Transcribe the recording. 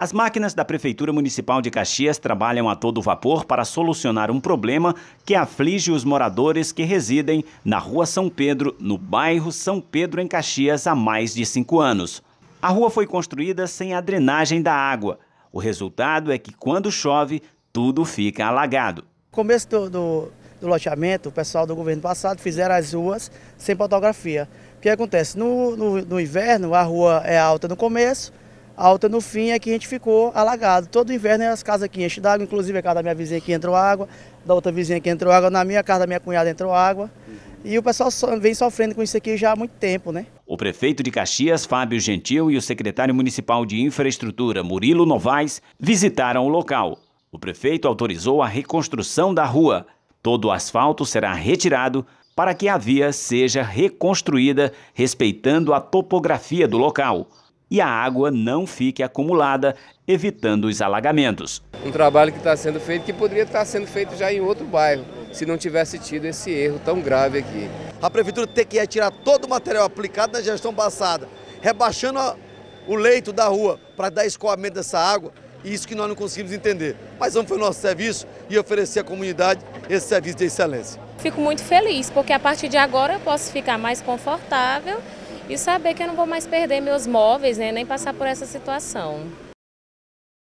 As máquinas da Prefeitura Municipal de Caxias trabalham a todo vapor para solucionar um problema que aflige os moradores que residem na Rua São Pedro, no bairro São Pedro, em Caxias, há mais de cinco anos. A rua foi construída sem a drenagem da água. O resultado é que quando chove, tudo fica alagado. Começo do, do, do loteamento, o pessoal do governo passado fizeram as ruas sem fotografia. O que acontece? no, no, no inverno, a rua é alta no começo, alta no fim é que a gente ficou alagado. Todo inverno é as casas aqui enchem d'água, inclusive a casa da minha vizinha aqui entrou água, da outra vizinha aqui entrou água, na minha casa da minha cunhada entrou água. E o pessoal vem sofrendo com isso aqui já há muito tempo, né? O prefeito de Caxias, Fábio Gentil, e o secretário municipal de infraestrutura, Murilo Novaes, visitaram o local. O prefeito autorizou a reconstrução da rua. Todo o asfalto será retirado para que a via seja reconstruída, respeitando a topografia do local e a água não fique acumulada, evitando os alagamentos. Um trabalho que está sendo feito que poderia estar tá sendo feito já em outro bairro, se não tivesse tido esse erro tão grave aqui. A prefeitura tem que retirar todo o material aplicado na gestão passada, rebaixando o leito da rua para dar escoamento dessa água e isso que nós não conseguimos entender. Mas vamos fazer o nosso serviço e oferecer à comunidade esse serviço de excelência. Fico muito feliz, porque a partir de agora eu posso ficar mais confortável e saber que eu não vou mais perder meus móveis, né, nem passar por essa situação.